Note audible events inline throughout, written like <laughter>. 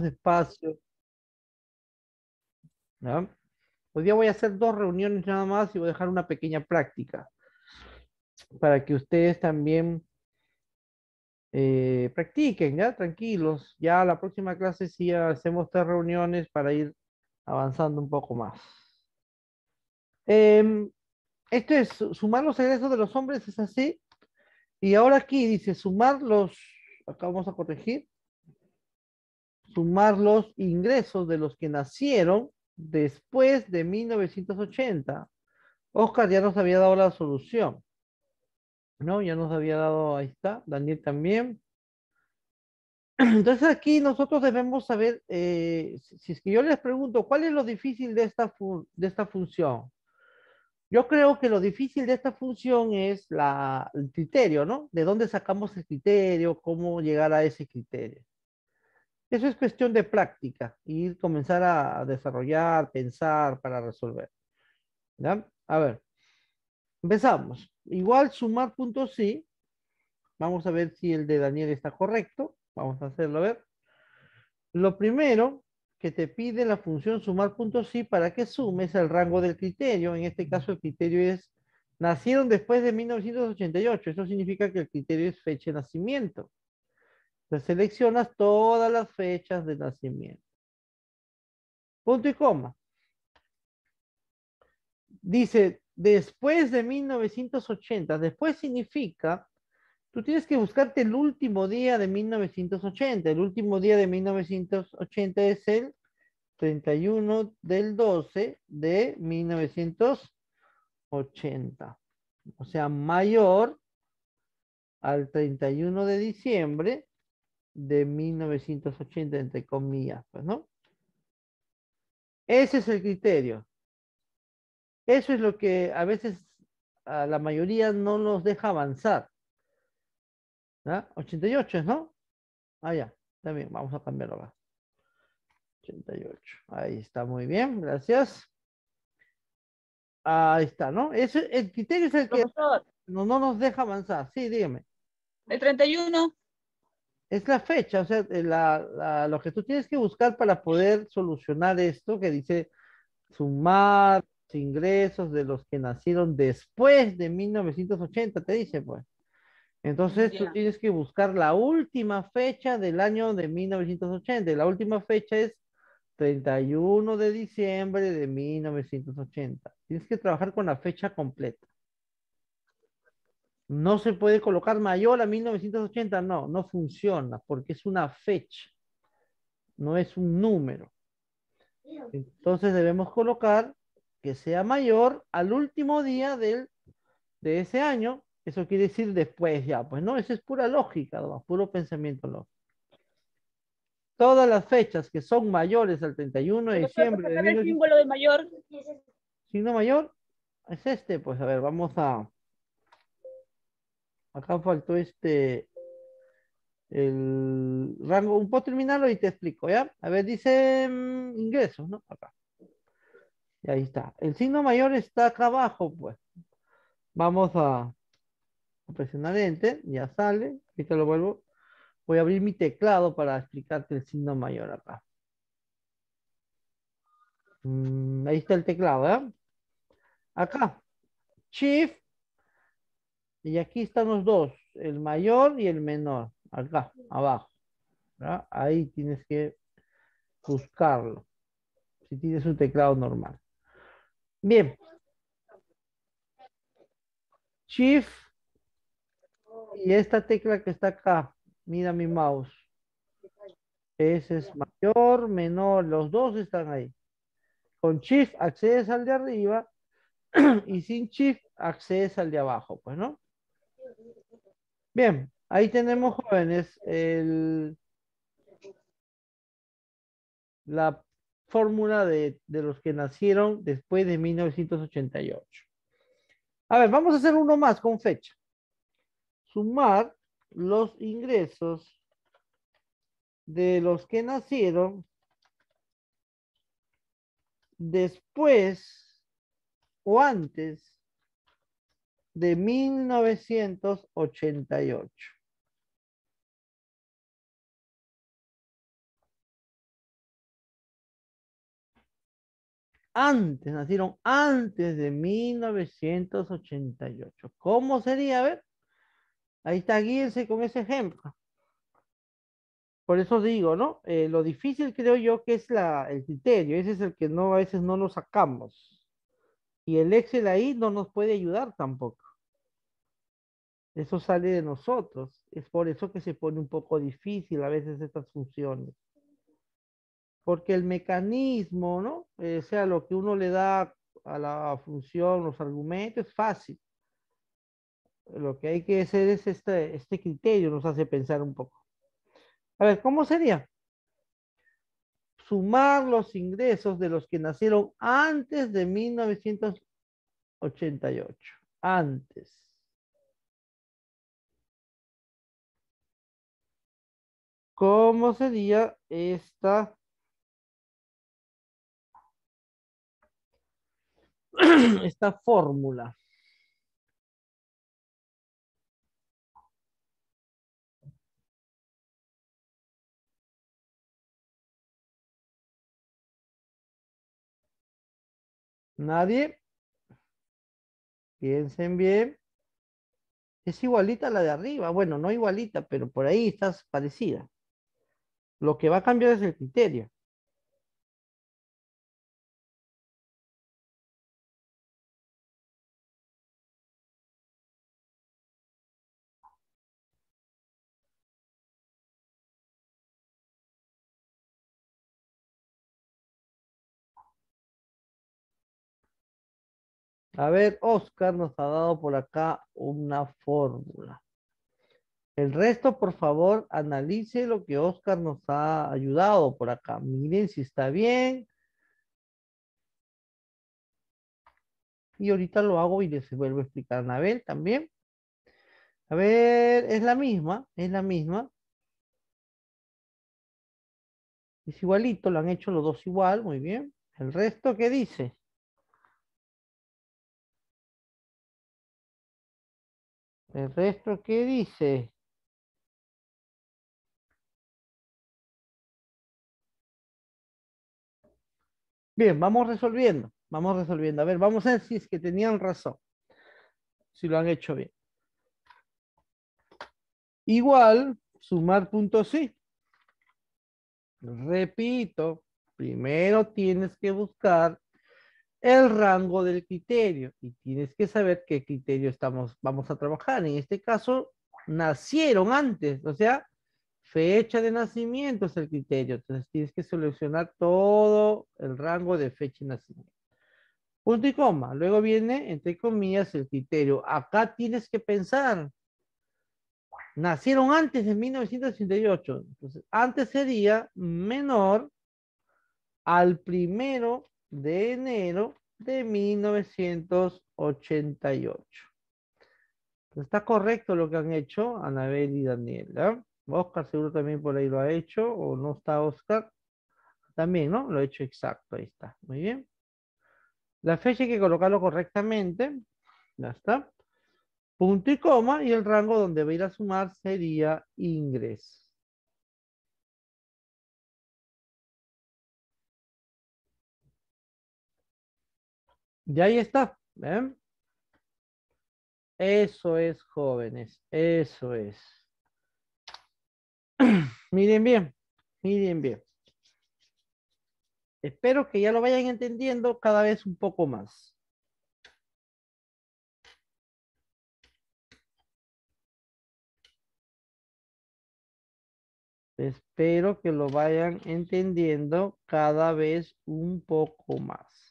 despacio. ¿No? Hoy día voy a hacer dos reuniones nada más y voy a dejar una pequeña práctica para que ustedes también eh, practiquen, ya tranquilos. Ya la próxima clase sí hacemos tres reuniones para ir avanzando un poco más. Em, esto es, sumar los egresos de los hombres es así. Y ahora aquí dice, sumar los, acá vamos a corregir, sumar los ingresos de los que nacieron después de 1980. Oscar ya nos había dado la solución. ¿No? Ya nos había dado, ahí está, Daniel también. <clears throat> Entonces aquí nosotros debemos saber, eh, si es que yo les pregunto, ¿cuál es lo difícil de esta, de esta función? Yo creo que lo difícil de esta función es la, el criterio, ¿no? De dónde sacamos el criterio, cómo llegar a ese criterio. Eso es cuestión de práctica y comenzar a desarrollar, pensar para resolver. A ver, empezamos. Igual sumar Vamos a ver si el de Daniel está correcto. Vamos a hacerlo a ver. Lo primero que te pide la función sumar puntos sí para que sumes el rango del criterio. En este caso el criterio es nacieron después de 1988. Eso significa que el criterio es fecha de nacimiento seleccionas todas las fechas de nacimiento. Punto y coma. Dice, después de 1980, después significa, tú tienes que buscarte el último día de 1980. El último día de 1980 es el 31 del 12 de 1980. O sea, mayor al 31 de diciembre de 1980, entre comillas, pues, ¿no? Ese es el criterio. Eso es lo que a veces a la mayoría no nos deja avanzar. ¿Ah? 88, ¿no? Ah, ya, también vamos a cambiarlo acá. 88. Ahí está, muy bien, gracias. Ahí está, ¿no? Ese el criterio es el que no, no nos deja avanzar. Sí, dígame. El 31 es la fecha, o sea, lo que tú tienes que buscar para poder solucionar esto que dice sumar ingresos de los que nacieron después de 1980, te dice, pues. Entonces tú tienes que buscar la última fecha del año de 1980. La última fecha es 31 de diciembre de 1980. Tienes que trabajar con la fecha completa. No se puede colocar mayor a 1980, no, no funciona, porque es una fecha, no es un número. Entonces debemos colocar que sea mayor al último día del, de ese año. Eso quiere decir después ya, pues no, eso es pura lógica, puro pensamiento lógico. Todas las fechas que son mayores al 31 de diciembre. De el símbolo de mayor? ¿Signo mayor? Es este, pues a ver, vamos a... Acá faltó este, el rango, un poco terminarlo y te explico, ¿ya? A ver, dice ingreso, mm, ingresos, ¿no? Acá. Y ahí está. El signo mayor está acá abajo, pues. Vamos a, presionar enter, ya sale. te lo vuelvo. Voy a abrir mi teclado para explicarte el signo mayor acá. Mm, ahí está el teclado, ¿ya? Acá. Shift y aquí están los dos, el mayor y el menor, acá, abajo. Ahí tienes que buscarlo, si tienes un teclado normal. Bien. Shift y esta tecla que está acá, mira mi mouse. Ese es mayor, menor, los dos están ahí. Con Shift accedes al de arriba <clears throat> y sin Shift accedes al de abajo, pues, ¿no? Bien, ahí tenemos jóvenes la fórmula de, de, los que nacieron después de 1988. A ver, vamos a hacer uno más con fecha. Sumar los ingresos de los que nacieron después o antes de 1988. Antes, nacieron antes de 1988. ¿Cómo sería? A ver, ahí está, guíense con ese ejemplo. Por eso digo, ¿no? Eh, lo difícil creo yo que es la, el criterio, ese es el que no, a veces no lo sacamos. Y el Excel ahí no nos puede ayudar tampoco. Eso sale de nosotros. Es por eso que se pone un poco difícil a veces estas funciones. Porque el mecanismo, ¿no? Eh, o sea, lo que uno le da a la función, los argumentos, es fácil. Lo que hay que hacer es este, este criterio, nos hace pensar un poco. A ver, ¿cómo sería? Sumar los ingresos de los que nacieron antes de 1988. Antes ¿Cómo sería esta? <clears throat> esta fórmula. ¿Nadie? Piensen bien. Es igualita a la de arriba. Bueno, no igualita, pero por ahí estás parecida. Lo que va a cambiar es el criterio. A ver, Oscar nos ha dado por acá una fórmula. El resto, por favor, analice lo que Oscar nos ha ayudado por acá. Miren si está bien. Y ahorita lo hago y les vuelvo a explicar a Anabel también. A ver, es la misma, es la misma. Es igualito, lo han hecho los dos igual, muy bien. El resto, ¿qué dice? El resto, ¿qué dice? Bien, vamos resolviendo, vamos resolviendo. A ver, vamos a ver si es que tenían razón, si lo han hecho bien. Igual, sumar puntos sí. Repito, primero tienes que buscar el rango del criterio y tienes que saber qué criterio estamos, vamos a trabajar. En este caso, nacieron antes, o sea, Fecha de nacimiento es el criterio. Entonces tienes que seleccionar todo el rango de fecha y nacimiento. Punto y coma. Luego viene, entre comillas, el criterio. Acá tienes que pensar. Nacieron antes de 1988 Entonces, antes sería menor al primero de enero de 1988. Está correcto lo que han hecho Anabel y Daniela. Oscar seguro también por ahí lo ha hecho, o no está Oscar. También, ¿no? Lo he hecho exacto, ahí está. Muy bien. La fecha hay que colocarlo correctamente. Ya está. Punto y coma, y el rango donde va a ir a sumar sería ingreso. Y ahí está. ven Eso es, jóvenes. Eso es. <clears throat> miren bien, miren bien. Espero que ya lo vayan entendiendo cada vez un poco más. Espero que lo vayan entendiendo cada vez un poco más.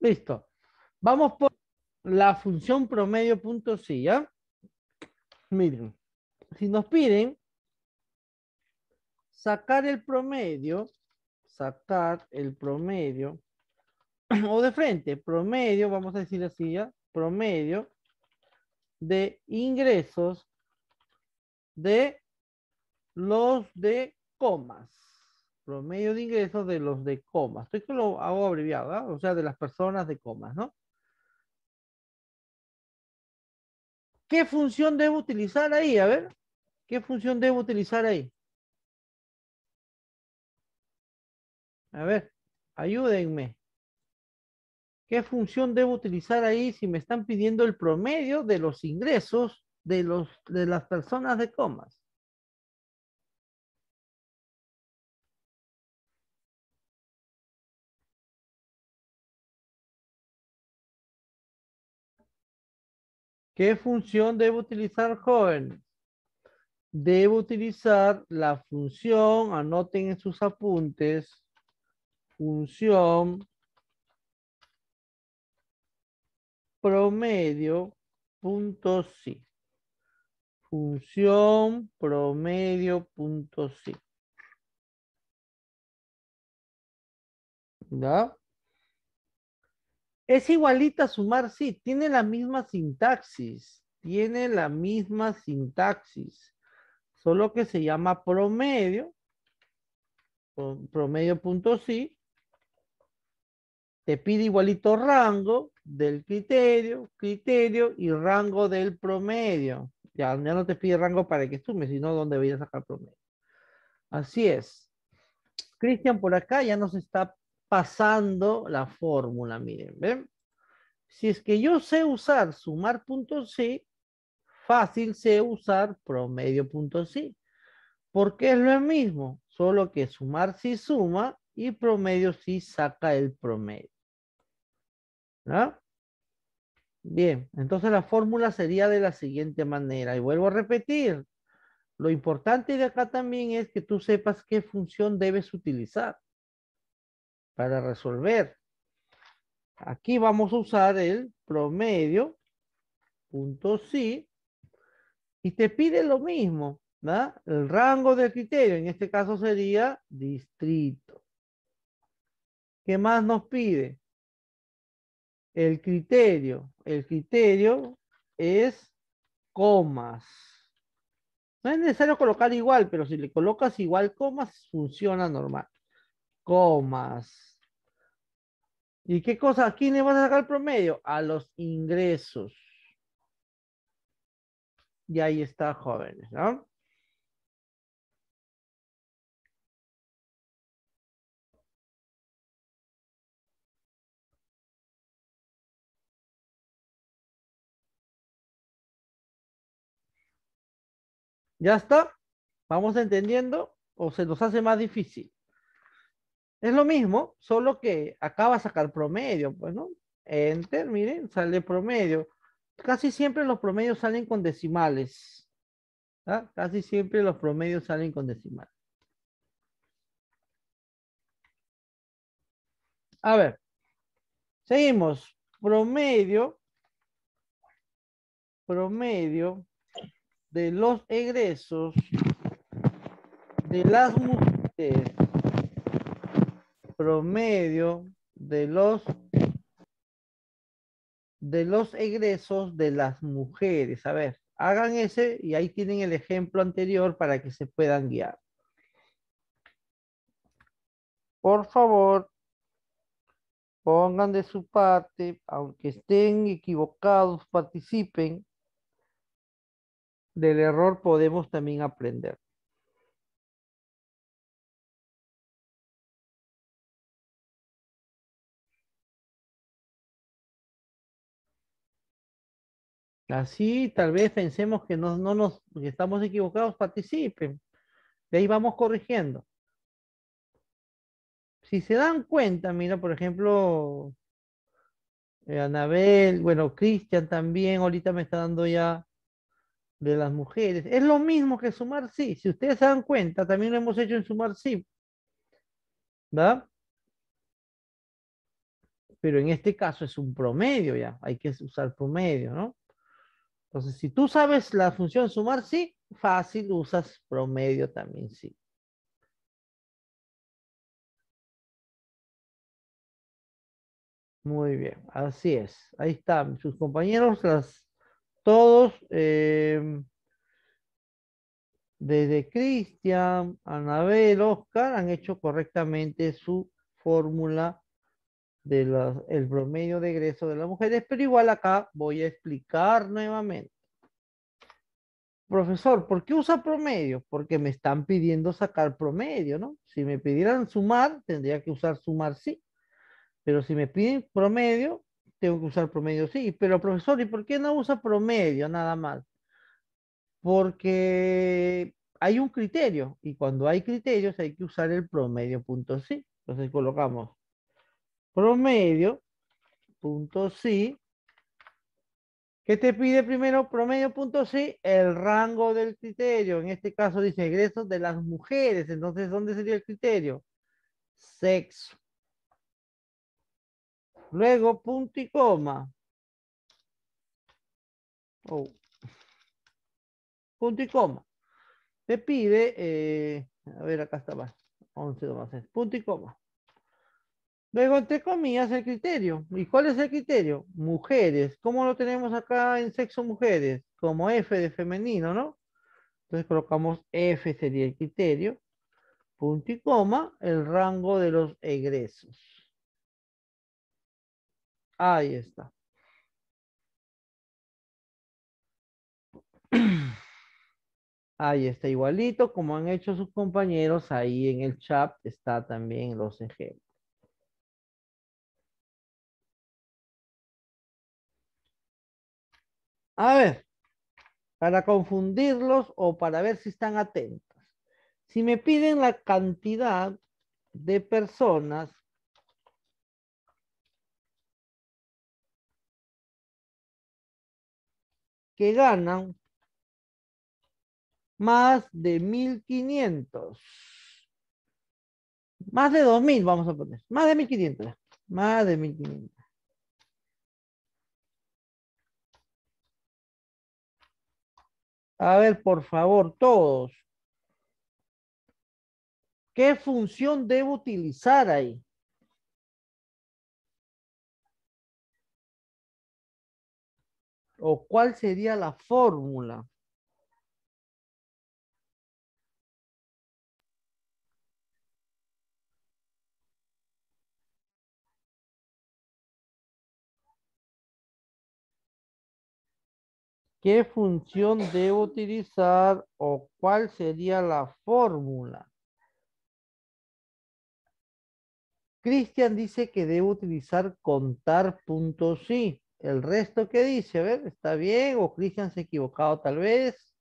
Listo. Vamos por la función promedio punto Miren, si nos piden sacar el promedio, sacar el promedio, <clears throat> o de frente, promedio, vamos a decir así ya, promedio de ingresos de los de comas promedio de ingresos de los de comas. Esto que lo hago abreviado, o sea, de las personas de comas, ¿no? ¿Qué función debo utilizar ahí? A ver, ¿qué función debo utilizar ahí? A ver, ayúdenme. ¿Qué función debo utilizar ahí si me están pidiendo el promedio de los ingresos de, los, de las personas de comas? ¿Qué función debo utilizar, joven Debo utilizar la función, anoten en sus apuntes, función promedio punto sí. Función promedio punto sí. Es igualita sumar, sí, tiene la misma sintaxis, tiene la misma sintaxis, solo que se llama promedio, promedio punto sí, te pide igualito rango del criterio, criterio y rango del promedio. Ya, ya no te pide rango para que sume, sino dónde voy a sacar promedio. Así es. Cristian por acá ya nos está pasando la fórmula, miren, ¿ven? Si es que yo sé usar sumar punto sí, fácil sé usar promedio punto sí, porque es lo mismo, solo que sumar sí suma y promedio sí saca el promedio. ¿No? Bien, entonces la fórmula sería de la siguiente manera, y vuelvo a repetir, lo importante de acá también es que tú sepas qué función debes utilizar para resolver. Aquí vamos a usar el promedio, punto sí, y te pide lo mismo, ¿verdad? El rango del criterio, en este caso sería distrito. ¿Qué más nos pide? El criterio. El criterio es comas. No es necesario colocar igual, pero si le colocas igual comas, funciona normal comas. ¿Y qué cosa? ¿A quién le van a sacar el promedio? A los ingresos. Y ahí está, jóvenes, ¿no? ¿Ya está? ¿Vamos entendiendo? ¿O se nos hace más difícil? Es lo mismo, solo que acaba a sacar promedio, pues, ¿no? Enter, miren, sale promedio. Casi siempre los promedios salen con decimales. ¿ah? Casi siempre los promedios salen con decimales. A ver, seguimos. Promedio, promedio de los egresos de las mujeres promedio de los de los egresos de las mujeres. A ver, hagan ese y ahí tienen el ejemplo anterior para que se puedan guiar. Por favor, pongan de su parte, aunque estén equivocados, participen. Del error podemos también aprender. Así tal vez pensemos que no, nos estamos equivocados, participen. De ahí vamos corrigiendo. Si se dan cuenta, mira, por ejemplo, eh, Anabel, bueno, Cristian también, ahorita me está dando ya de las mujeres. Es lo mismo que sumar sí. Si ustedes se dan cuenta, también lo hemos hecho en sumar sí. ¿Verdad? Pero en este caso es un promedio ya. Hay que usar promedio, ¿no? Entonces, si tú sabes la función sumar, sí, fácil, usas promedio también, sí. Muy bien, así es. Ahí están sus compañeros, las, todos, em, desde Cristian, Anabel, Oscar, han hecho correctamente su fórmula del el promedio de egreso de las mujeres, pero igual acá voy a explicar nuevamente. Profesor, ¿por qué usa promedio? Porque me están pidiendo sacar promedio, ¿no? Si me pidieran sumar, tendría que usar sumar sí. Pero si me piden promedio, tengo que usar promedio sí. Pero profesor, ¿y por qué no usa promedio nada más? Porque hay un criterio y cuando hay criterios hay que usar el promedio punto sí. Entonces colocamos promedio, punto sí, ¿Qué te pide primero? Promedio, punto sí, el rango del criterio. En este caso dice egresos de las mujeres. Entonces, ¿dónde sería el criterio? Sexo. Luego, punto y coma. Oh. Punto y coma. Te pide, eh, a ver, acá está más. 11, Punto y coma. Luego, entre comillas, el criterio. ¿Y cuál es el criterio? Mujeres. ¿Cómo lo tenemos acá en sexo mujeres? Como F de femenino, ¿no? Entonces colocamos F sería el criterio. Punto y coma, el rango de los egresos. Ahí está. <clears throat> Ahí está igualito, como han hecho sus compañeros, ahí en el chat está también los ejemplos. A ver, para confundirlos o para ver si están atentos. Si me piden la cantidad de personas que ganan más de 1500. Más de 2000 vamos a poner. Más de 1500. Más de 1500. A ver, por favor, todos. ¿Qué función debo utilizar ahí? ¿O cuál sería la fórmula? ¿Qué función debo utilizar o cuál sería la fórmula? Cristian dice que debo utilizar contar punto sí. El resto que dice, a ver, ¿está bien? ¿O Cristian se ha equivocado tal vez?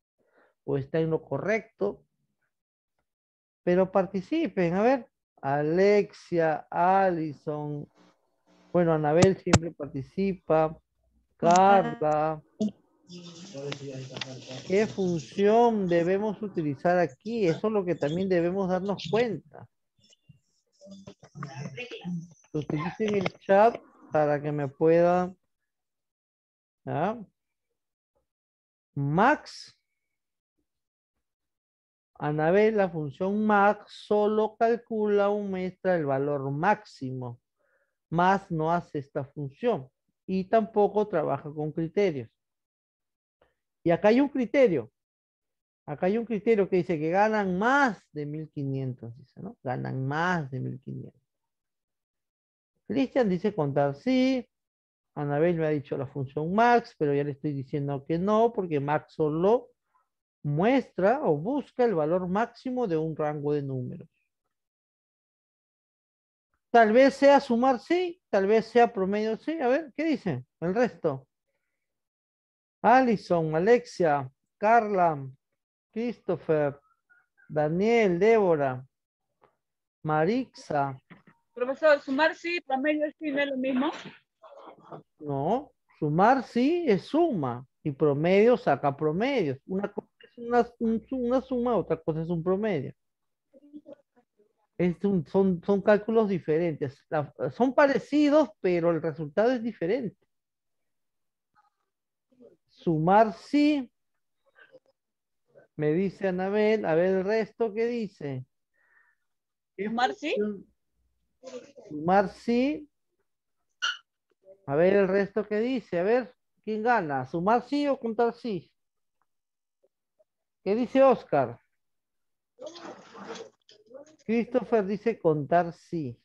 ¿O está en lo correcto? Pero participen, a ver. Alexia, Alison. Bueno, Anabel siempre participa. Carla. ¿Qué función debemos utilizar aquí? Eso es lo que también debemos darnos cuenta. Utilicen el chat para que me puedan. ¿Ah? Max. Anabel, la función max solo calcula un muestra el valor máximo, más no hace esta función y tampoco trabaja con criterios. Y acá hay un criterio. Acá hay un criterio que dice que ganan más de 1500, dice, ¿no? Ganan más de 1500. Cristian dice contar sí. Anabel me ha dicho la función max, pero ya le estoy diciendo que no, porque max solo muestra o busca el valor máximo de un rango de números. Tal vez sea sumar sí, tal vez sea promedio sí. A ver, ¿qué dice? El resto. Alison, Alexia, Carla, Christopher, Daniel, Débora, Marixa. Profesor, sumar sí, promedio sí, no es lo mismo. No, sumar sí es suma y promedio saca promedio. Una cosa es una, suma, otra cosa es un promedio. son, cálculos diferentes. son parecidos, pero el resultado es diferente. Sumar sí. Me dice Anabel, a ver el resto que dice. Sumar sí. Sumar sí. A ver el resto que dice, a ver, ¿quién gana? ¿Sumar sí o contar sí? ¿Qué dice Oscar? Christopher dice contar sí.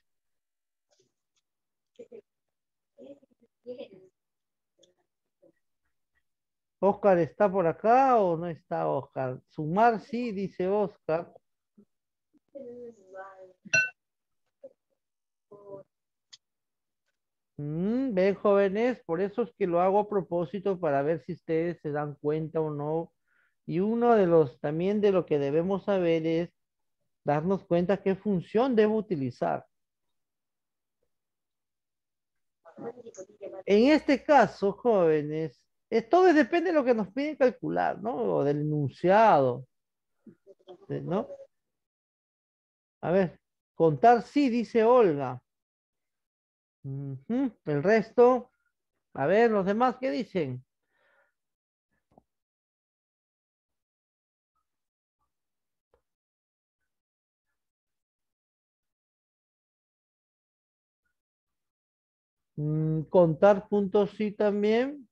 Oscar está por acá o no está Oscar. Sumar sí, dice Oscar. Mm, Ve jóvenes, por eso es que lo hago a propósito para ver si ustedes se dan cuenta o no. Y uno de los también de lo que debemos saber es darnos cuenta qué función debo utilizar. En este caso, jóvenes, todo depende de lo que nos piden calcular, ¿no? O del enunciado, ¿no? A ver, contar sí, dice Olga. El resto, a ver, los demás, ¿qué dicen? Mm, contar puntos sí también.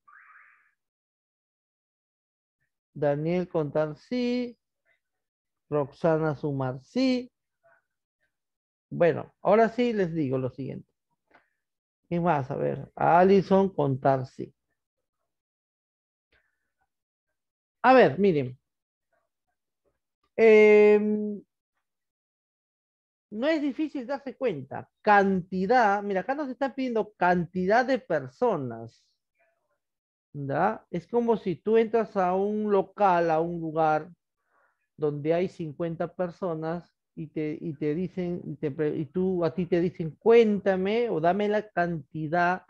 Daniel Contar sí, Roxana Sumar sí. Bueno, ahora sí les digo lo siguiente. ¿Qué más? A ver, Alison Contar sí. A ver, miren. Em, no es difícil darse cuenta. Cantidad, mira, acá nos están pidiendo cantidad de personas. Es como si tú entras a un local, a un lugar donde hay 50 personas y te, y te dicen, y, tú a ti te dicen, cuéntame o dame la cantidad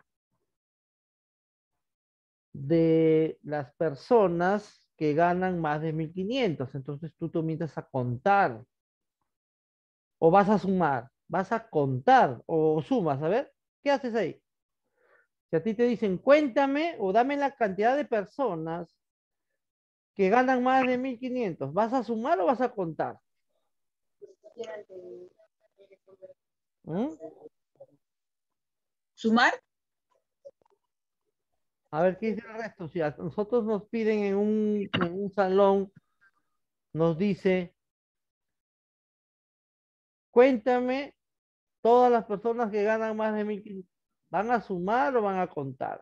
de las personas que ganan más de 1500. Entonces tú te comienzas a contar o vas a sumar, vas a contar o sumas, a ver, ¿qué haces ahí? Si a ti te dicen, cuéntame o dame la cantidad de personas que ganan más de 1500, ¿vas a sumar o vas a contar? ¿Mm? ¿Sumar? A ver, ¿qué dice el resto? Si a nosotros nos piden en un, en un salón, nos dice, cuéntame todas las personas que ganan más de 1500. ¿Van a sumar o van a contar?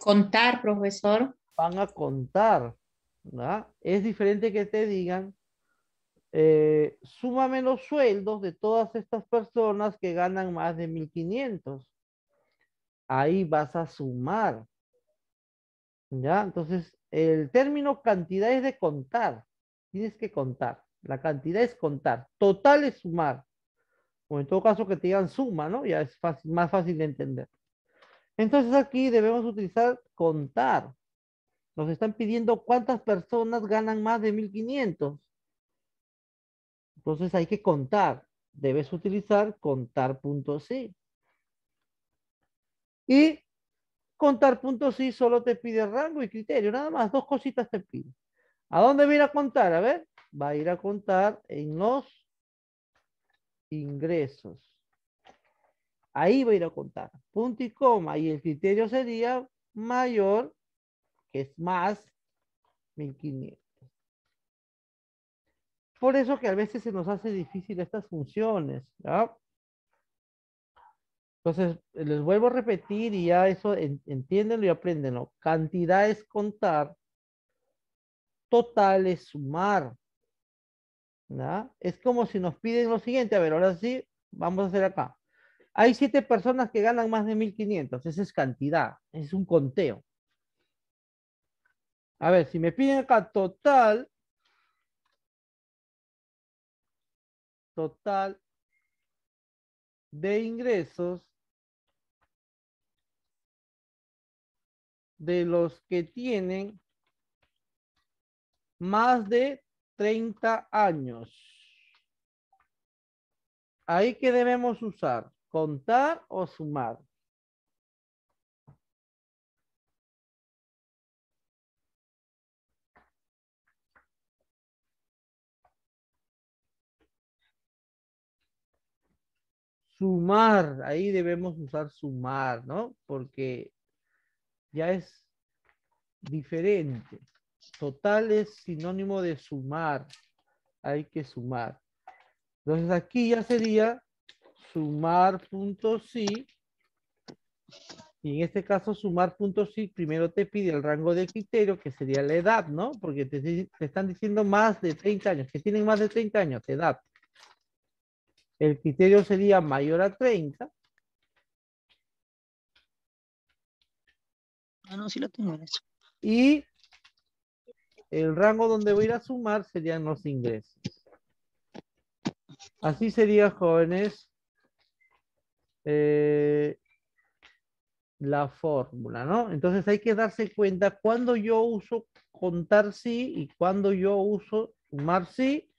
Contar, profesor. Van a contar. Es diferente que te digan, eh, súmame los sueldos de todas estas personas que ganan más de 1500. Ahí vas a sumar. ¿Ya? Entonces, el término cantidad es de contar. Tienes que contar. La cantidad es contar. Total es sumar o en todo caso que te digan suma, ¿no? Ya es más fácil de entender. Entonces aquí debemos utilizar contar. Nos están pidiendo cuántas personas ganan más de 1500. Entonces hay que contar. Debes utilizar contar.si. Y contar.si solo te pide rango y criterio, nada más, dos cositas te pide. ¿A dónde va a ir a contar? A ver, va a ir a contar en los ingresos. Ahí va a ir a contar. Punto y coma. Y el criterio sería mayor, que es más 1500. Por eso que a veces se nos hace difícil estas funciones. Entonces, les vuelvo a repetir y ya eso entiéndenlo y aprendenlo. Cantidad es contar, total es sumar. Es como si nos piden lo siguiente, a ver, ahora sí, vamos a hacer acá. Hay siete personas que ganan más de 1.500, esa es cantidad, es un conteo. A ver, si me piden acá total, total de ingresos de los que tienen más de 30 años. Ahí que debemos usar, contar o sumar. Sumar, ahí debemos usar sumar, ¿no? Porque ya es diferente total es sinónimo de sumar. Hay que sumar. Entonces aquí ya sería sumar punto sí. Y en este caso sumar punto sí primero te pide el rango de criterio que sería la edad, ¿no? Porque te, están diciendo más de 30 años. Que tienen más de 30 años, edad. El criterio sería mayor a 30. Ah, no, sí lo tengo Y el rango donde voy a ir a sumar serían los ingresos. Así sería, jóvenes, eh, la fórmula, ¿no? Entonces hay que darse cuenta cuando yo uso contar sí y cuando yo uso sumar sí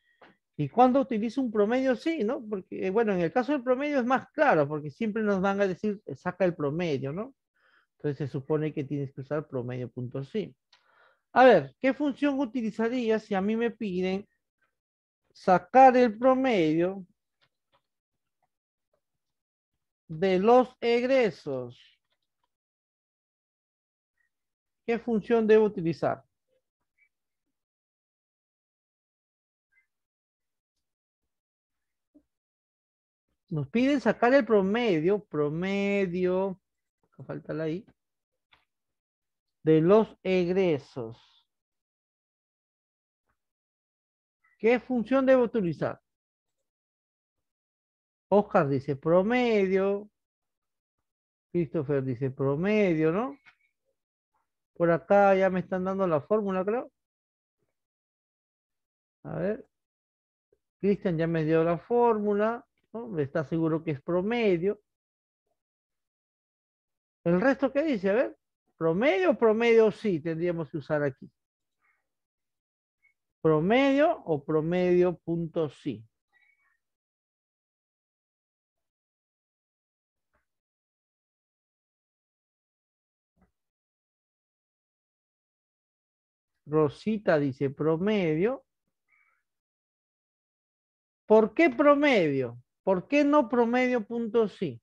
y cuando utilizo un promedio sí, ¿no? Porque, eh, bueno, en el caso del promedio es más claro porque siempre nos van a decir eh, saca el promedio, ¿no? Entonces se supone que tienes que usar promedio punto sí. A ver, ¿qué función utilizaría si a mí me piden sacar el promedio de los egresos? ¿Qué función debo utilizar? Nos piden sacar el promedio, promedio, falta la I, de los egresos. ¿Qué función debo utilizar? Oscar dice promedio. Christopher dice promedio, ¿no? Por acá ya me están dando la fórmula, creo. A ver. Cristian ya me dio la fórmula. ¿no? Está seguro que es promedio. ¿El resto qué dice? A ver. Promedio, promedio sí tendríamos que usar aquí. Promedio o promedio punto sí. Rosita dice promedio. ¿Por qué promedio? ¿Por qué no promedio punto sí?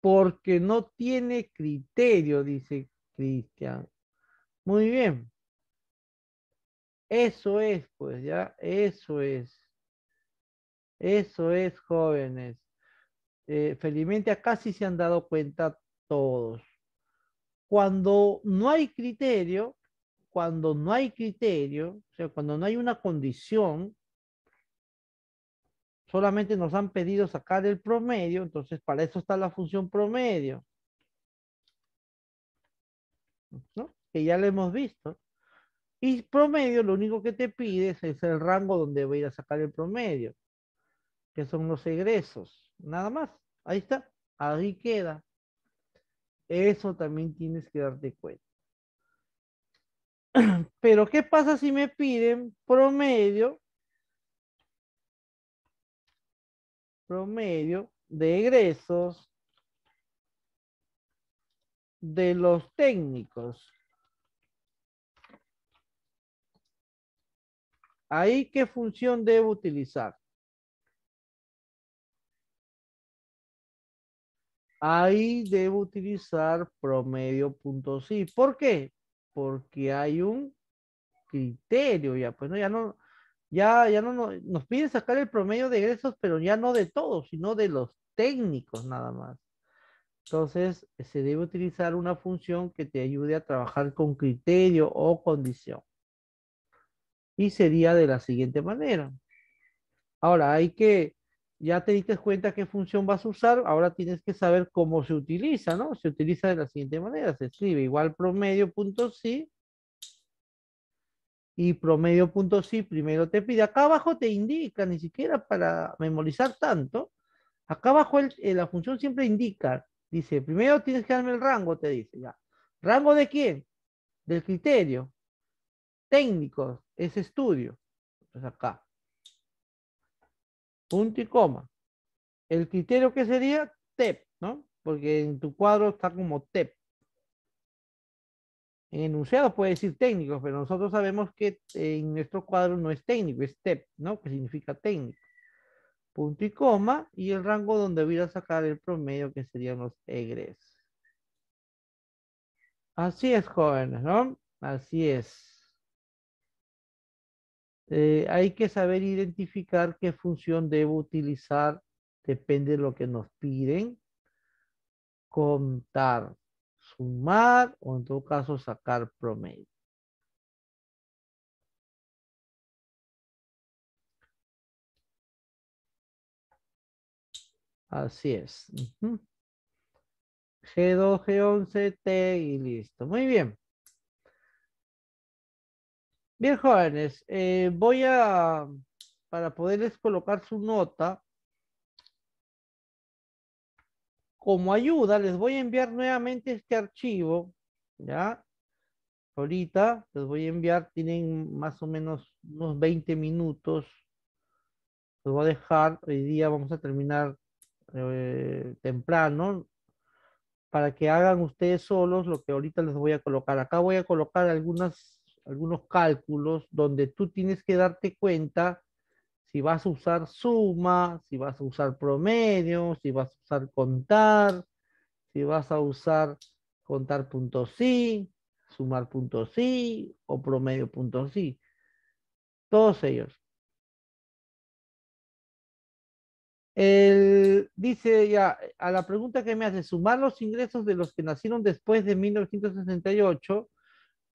porque no tiene criterio, dice Cristian. Muy bien. Eso es, pues ya, eso es. Eso es, jóvenes. Eh, felizmente acá sí se han dado cuenta todos. Cuando no hay criterio, cuando no hay criterio, o sea, cuando no hay una condición, solamente nos han pedido sacar el promedio, entonces para eso está la función promedio. ¿no? Que ya lo hemos visto. Y promedio lo único que te pide es, el rango donde voy a a sacar el promedio, que son los egresos. Nada más. Ahí está. Ahí queda. Eso también tienes que darte cuenta. <clears throat> Pero ¿qué pasa si me piden promedio promedio de egresos de los técnicos. Ahí, ¿qué función debo utilizar? Ahí debo utilizar promedio punto sí. ¿Por qué? Porque hay un criterio ya, pues no, ya no, ya, ya no, nos pide sacar el promedio de egresos, pero ya no de todos, sino de los técnicos nada más. Entonces, se debe utilizar una función que te ayude a trabajar con criterio o condición. Y sería de la siguiente manera. Ahora, hay que, ya te diste cuenta qué función vas a usar, ahora tienes que saber cómo se utiliza, ¿no? Se utiliza de la siguiente manera, se escribe igual promedio punto sí y promedio punto sí, primero te pide. Acá abajo te indica, ni siquiera para memorizar tanto. Acá abajo eh, la función siempre indica. Dice, primero tienes que darme el rango, te dice. Ya. ¿Rango de quién? Del criterio. Técnico, es estudio. Entonces pues acá. Punto y coma. El criterio que sería TEP, ¿no? Porque en tu cuadro está como TEP en enunciado puede decir técnico, pero nosotros sabemos que eh, en nuestro cuadro no es técnico, es TEP, ¿no? Que significa técnico. Punto y coma, y el rango donde voy a sacar el promedio, que serían los egres. Así es, jóvenes, ¿no? Así es. Eh, hay que saber identificar qué función debo utilizar, depende de lo que nos piden. Contar sumar o en todo caso sacar promedio. Así es. G2, G11, T y listo. Muy bien. Bien, jóvenes, eh, voy a, para poderles colocar su nota, Como ayuda, les voy a enviar nuevamente este archivo, ¿ya? Ahorita les voy a enviar, tienen más o menos unos 20 minutos. Los voy a dejar, hoy día vamos a terminar eh, temprano, para que hagan ustedes solos lo que ahorita les voy a colocar. Acá voy a colocar algunas, algunos cálculos donde tú tienes que darte cuenta si vas a usar suma, si vas a usar promedio, si vas a usar contar, si vas a usar contar punto sí, sumar punto sí o promedio punto sí. Todos ellos. El, dice ya, a la pregunta que me hace, sumar los ingresos de los que nacieron después de 1968,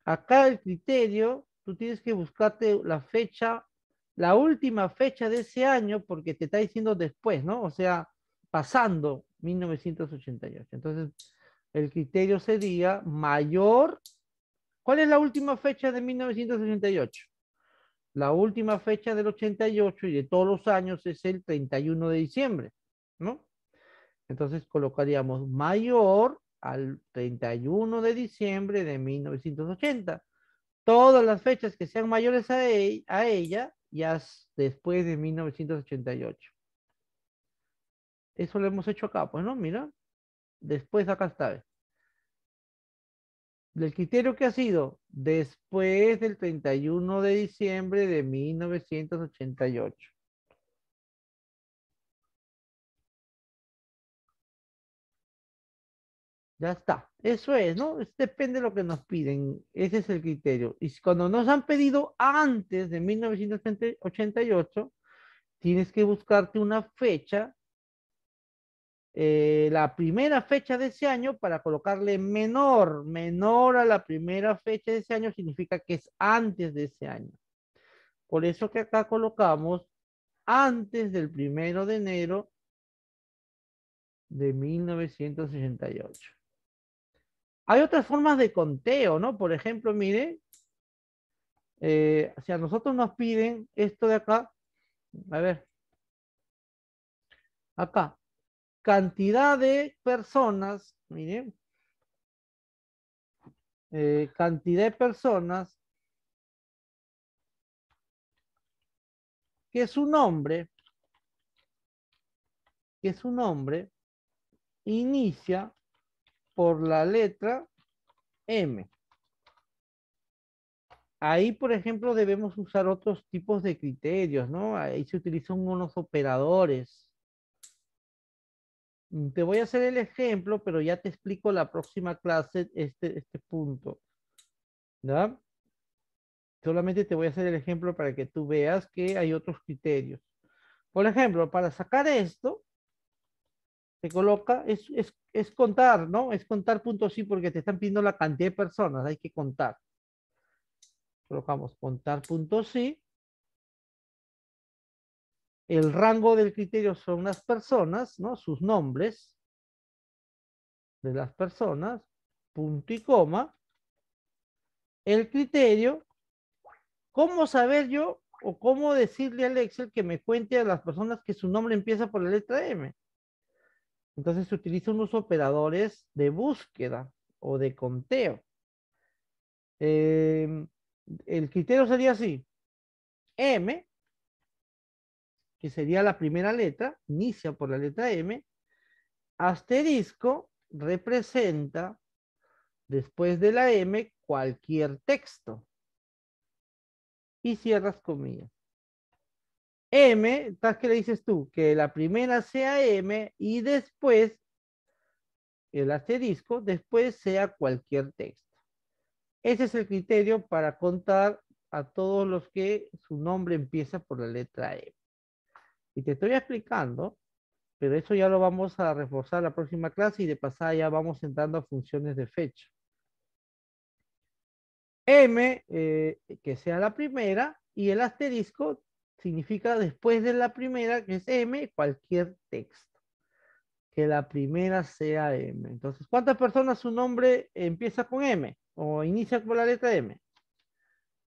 acá el criterio, tú tienes que buscarte la fecha la última fecha de ese año, porque te está diciendo después, ¿no? O sea, pasando 1988. Entonces, el criterio sería mayor. ¿Cuál es la última fecha de 1988? La última fecha del 88 y de todos los años es el 31 de diciembre, ¿no? Entonces colocaríamos mayor al 31 de diciembre de 1980. Todas las fechas que sean mayores a, e, a ella ya después de 1988. Eso lo hemos hecho acá, pues no, mira, después acá está. El criterio que ha sido después del 31 de diciembre de 1988. Ya está. Eso es, ¿no? Depende de lo que nos piden. Ese es el criterio. Y cuando nos han pedido antes de 1988, tienes que buscarte una fecha, eh, la primera fecha de ese año para colocarle menor. Menor a la primera fecha de ese año significa que es antes de ese año. Por eso que acá colocamos antes del primero de enero de 1968. Hay otras formas de conteo, ¿no? Por ejemplo, mire, eh, si a nosotros nos piden esto de acá, a ver, acá, cantidad de personas, miren, eh, cantidad de personas que su nombre, que su nombre inicia por la letra M. Ahí, por ejemplo, debemos usar otros tipos de criterios, ¿no? Ahí se utilizan unos operadores. Mm, te voy a hacer el ejemplo, pero ya te explico la próxima clase este, este punto. ¿no? Solamente te voy a hacer el ejemplo para que tú veas que hay otros criterios. Por ejemplo, para sacar esto, se coloca, es, es, es contar, ¿no? Es contar punto sí porque te están pidiendo la cantidad de personas, hay que contar. Colocamos contar punto sí. El rango del criterio son las personas, ¿no? Sus nombres de las personas, punto y coma. El criterio, ¿cómo saber yo o cómo decirle al Excel que me cuente a las personas que su nombre empieza por la letra M? Entonces se utilizan unos operadores de búsqueda o de conteo. Em, el criterio sería así. M, que sería la primera letra, inicia por la letra M, asterisco representa después de la M cualquier texto. Y cierras comillas. M, que ¿qué le dices tú? Que la primera sea M y después el asterisco, después sea cualquier texto. Ese es el criterio para contar a todos los que su nombre empieza por la letra M. Y te estoy explicando, pero eso ya lo vamos a reforzar la próxima clase y de pasada ya vamos entrando a funciones de fecha. M, eh, que sea la primera, y el asterisco significa después de la primera, que es M, cualquier texto. Que la primera sea M. Entonces, ¿cuántas personas su nombre empieza con M o inicia con la letra M?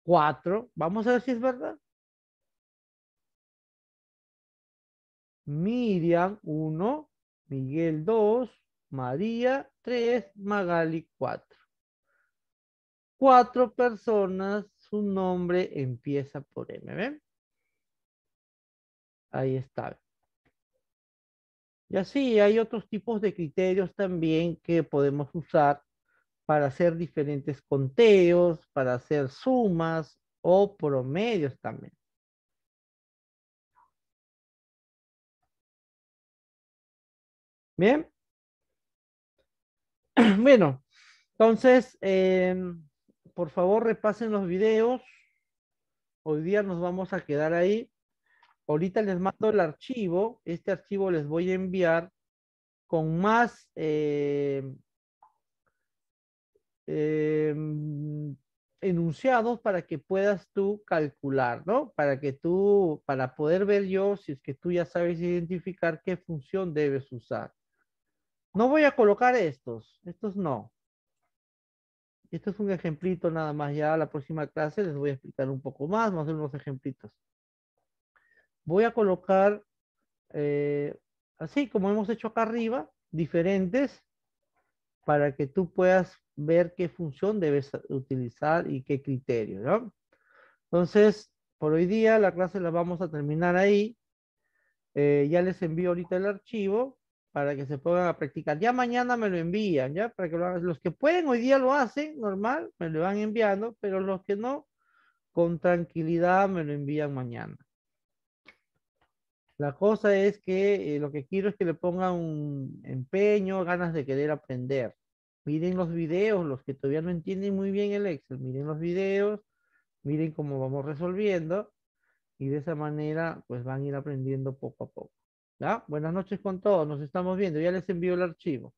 Cuatro. Vamos a ver si es verdad. Miriam, uno. Miguel, dos. María, tres. Magali, cuatro. Cuatro personas, su nombre empieza por M. ¿Ven? Ahí está. Y así hay otros tipos de criterios también que podemos usar para hacer diferentes conteos, para hacer sumas o promedios también. Bien. <clears throat> Bueno, entonces, em, por favor repasen los videos. Hoy día nos vamos a quedar ahí. Ahorita les mando el archivo. Este archivo les voy a enviar con más eh, em, enunciados para que puedas tú calcular, ¿no? Para que tú, para poder ver yo si es que tú ya sabes identificar qué función debes usar. No voy a colocar estos, estos no. Esto es un ejemplito nada más, ya la próxima clase les voy a explicar un poco más, más de unos ejemplitos voy a colocar, eh, así como hemos hecho acá arriba, diferentes para que tú puedas ver qué función debes utilizar y qué criterio, ¿no? Entonces, por hoy día la clase la vamos a terminar ahí. Eh, ya les envío ahorita el archivo para que se puedan practicar. Ya mañana me lo envían, ¿ya? Para que Los que pueden hoy día lo hacen, normal, me lo van enviando, pero los que no, con tranquilidad me lo envían mañana. La cosa es que eh, lo que quiero es que le pongan un empeño, ganas de querer aprender. Miren los videos, los que todavía no entienden muy bien el Excel, miren los videos, miren cómo vamos resolviendo y de esa manera pues van a ir aprendiendo poco a poco. Buenas noches con todos, nos estamos viendo, ya les envío el archivo.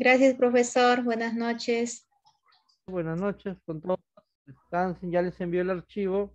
Gracias, profesor. Buenas noches. Buenas noches con todos. Descansen, ya les envió el archivo.